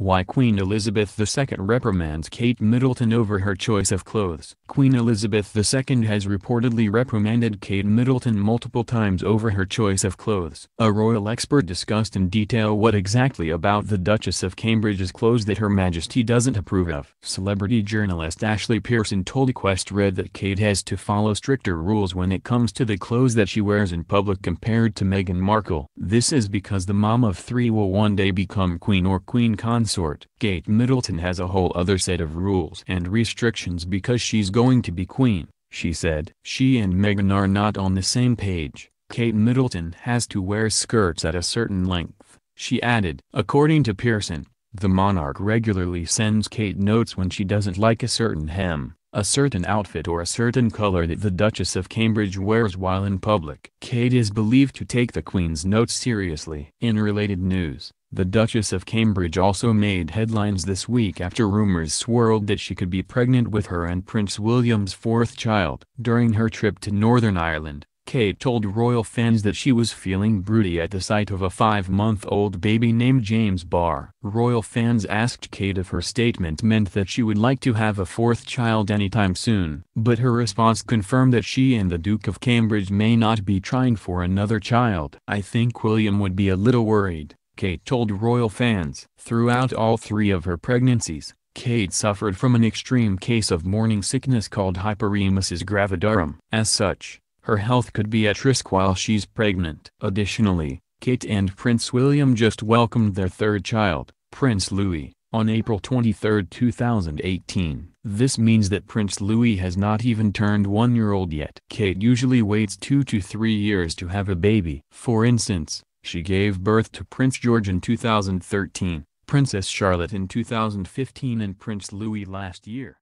Why Queen Elizabeth II reprimands Kate Middleton over her choice of clothes. Queen Elizabeth II has reportedly reprimanded Kate Middleton multiple times over her choice of clothes. A royal expert discussed in detail what exactly about the Duchess of Cambridge's clothes that Her Majesty doesn't approve of. Celebrity journalist Ashley Pearson told Quest Red that Kate has to follow stricter rules when it comes to the clothes that she wears in public compared to Meghan Markle. This is because the mom of three will one day become queen or queen consort consort. Kate Middleton has a whole other set of rules and restrictions because she's going to be queen, she said. She and Meghan are not on the same page. Kate Middleton has to wear skirts at a certain length, she added. According to Pearson, the monarch regularly sends Kate notes when she doesn't like a certain hem a certain outfit or a certain color that the Duchess of Cambridge wears while in public. Kate is believed to take the Queen's notes seriously. In related news, the Duchess of Cambridge also made headlines this week after rumors swirled that she could be pregnant with her and Prince William's fourth child. During her trip to Northern Ireland, Kate told royal fans that she was feeling broody at the sight of a five-month-old baby named James Barr. Royal fans asked Kate if her statement meant that she would like to have a fourth child anytime soon. But her response confirmed that she and the Duke of Cambridge may not be trying for another child. I think William would be a little worried, Kate told royal fans. Throughout all three of her pregnancies, Kate suffered from an extreme case of morning sickness called hyperemesis gravidarum. As such, her health could be at risk while she's pregnant. Additionally, Kate and Prince William just welcomed their third child, Prince Louis, on April 23, 2018. This means that Prince Louis has not even turned one-year-old yet. Kate usually waits two to three years to have a baby. For instance, she gave birth to Prince George in 2013, Princess Charlotte in 2015 and Prince Louis last year.